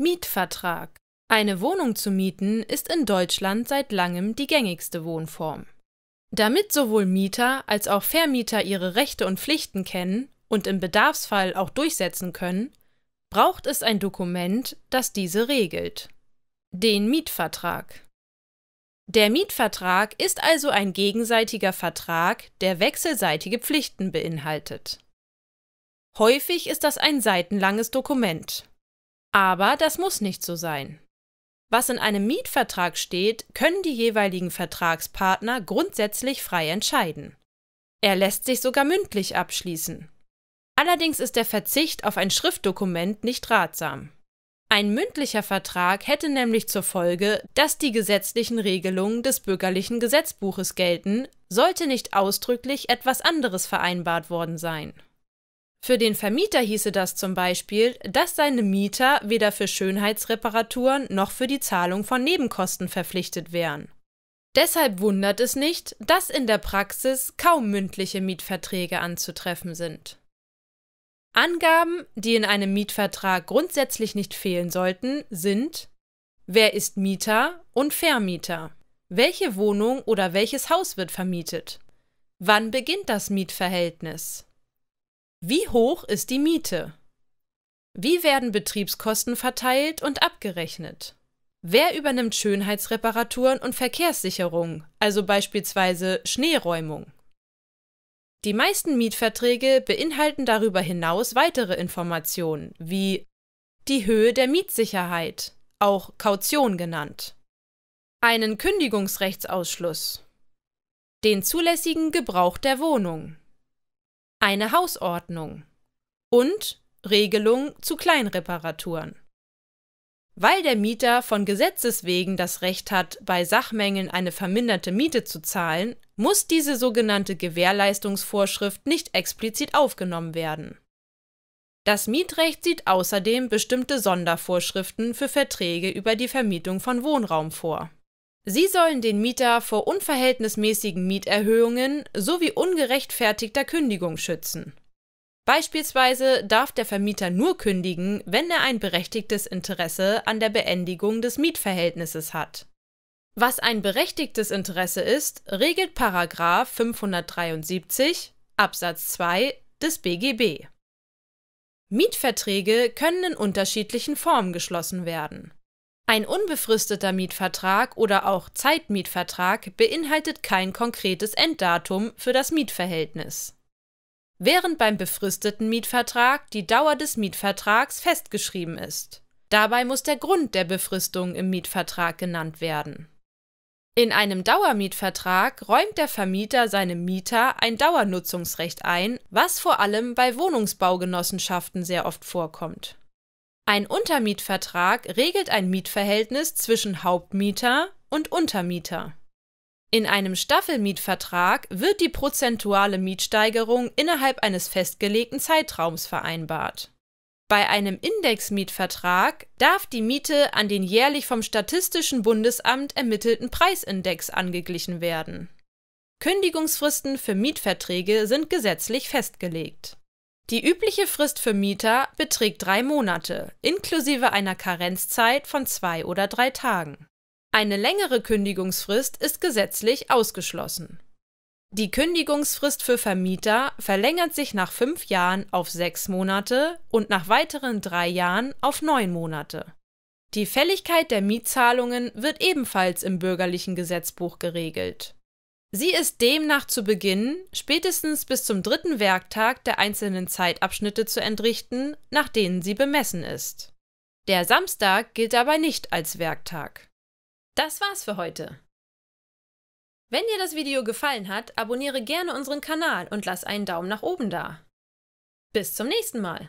Mietvertrag. Eine Wohnung zu mieten ist in Deutschland seit langem die gängigste Wohnform. Damit sowohl Mieter als auch Vermieter ihre Rechte und Pflichten kennen und im Bedarfsfall auch durchsetzen können, braucht es ein Dokument, das diese regelt. Den Mietvertrag. Der Mietvertrag ist also ein gegenseitiger Vertrag, der wechselseitige Pflichten beinhaltet. Häufig ist das ein seitenlanges Dokument. Aber das muss nicht so sein. Was in einem Mietvertrag steht, können die jeweiligen Vertragspartner grundsätzlich frei entscheiden. Er lässt sich sogar mündlich abschließen. Allerdings ist der Verzicht auf ein Schriftdokument nicht ratsam. Ein mündlicher Vertrag hätte nämlich zur Folge, dass die gesetzlichen Regelungen des bürgerlichen Gesetzbuches gelten, sollte nicht ausdrücklich etwas anderes vereinbart worden sein. Für den Vermieter hieße das zum Beispiel, dass seine Mieter weder für Schönheitsreparaturen noch für die Zahlung von Nebenkosten verpflichtet wären. Deshalb wundert es nicht, dass in der Praxis kaum mündliche Mietverträge anzutreffen sind. Angaben, die in einem Mietvertrag grundsätzlich nicht fehlen sollten, sind Wer ist Mieter und Vermieter? Welche Wohnung oder welches Haus wird vermietet? Wann beginnt das Mietverhältnis? Wie hoch ist die Miete? Wie werden Betriebskosten verteilt und abgerechnet? Wer übernimmt Schönheitsreparaturen und Verkehrssicherung, also beispielsweise Schneeräumung? Die meisten Mietverträge beinhalten darüber hinaus weitere Informationen wie die Höhe der Mietsicherheit, auch Kaution genannt, einen Kündigungsrechtsausschluss, den zulässigen Gebrauch der Wohnung eine Hausordnung und Regelung zu Kleinreparaturen. Weil der Mieter von Gesetzes wegen das Recht hat, bei Sachmängeln eine verminderte Miete zu zahlen, muss diese sogenannte Gewährleistungsvorschrift nicht explizit aufgenommen werden. Das Mietrecht sieht außerdem bestimmte Sondervorschriften für Verträge über die Vermietung von Wohnraum vor Sie sollen den Mieter vor unverhältnismäßigen Mieterhöhungen sowie ungerechtfertigter Kündigung schützen. Beispielsweise darf der Vermieter nur kündigen, wenn er ein berechtigtes Interesse an der Beendigung des Mietverhältnisses hat. Was ein berechtigtes Interesse ist, regelt 573 Absatz 2 des BGB. Mietverträge können in unterschiedlichen Formen geschlossen werden. Ein unbefristeter Mietvertrag oder auch Zeitmietvertrag beinhaltet kein konkretes Enddatum für das Mietverhältnis. Während beim befristeten Mietvertrag die Dauer des Mietvertrags festgeschrieben ist. Dabei muss der Grund der Befristung im Mietvertrag genannt werden. In einem Dauermietvertrag räumt der Vermieter seinem Mieter ein Dauernutzungsrecht ein, was vor allem bei Wohnungsbaugenossenschaften sehr oft vorkommt. Ein Untermietvertrag regelt ein Mietverhältnis zwischen Hauptmieter und Untermieter. In einem Staffelmietvertrag wird die prozentuale Mietsteigerung innerhalb eines festgelegten Zeitraums vereinbart. Bei einem Indexmietvertrag darf die Miete an den jährlich vom Statistischen Bundesamt ermittelten Preisindex angeglichen werden. Kündigungsfristen für Mietverträge sind gesetzlich festgelegt die übliche Frist für Mieter beträgt drei Monate, inklusive einer Karenzzeit von zwei oder drei Tagen. Eine längere Kündigungsfrist ist gesetzlich ausgeschlossen. Die Kündigungsfrist für Vermieter verlängert sich nach fünf Jahren auf sechs Monate und nach weiteren drei Jahren auf neun Monate. Die Fälligkeit der Mietzahlungen wird ebenfalls im bürgerlichen Gesetzbuch geregelt. Sie ist demnach zu Beginn spätestens bis zum dritten Werktag der einzelnen Zeitabschnitte zu entrichten, nach denen sie bemessen ist. Der Samstag gilt dabei nicht als Werktag. Das war's für heute. Wenn dir das Video gefallen hat, abonniere gerne unseren Kanal und lass einen Daumen nach oben da. Bis zum nächsten Mal.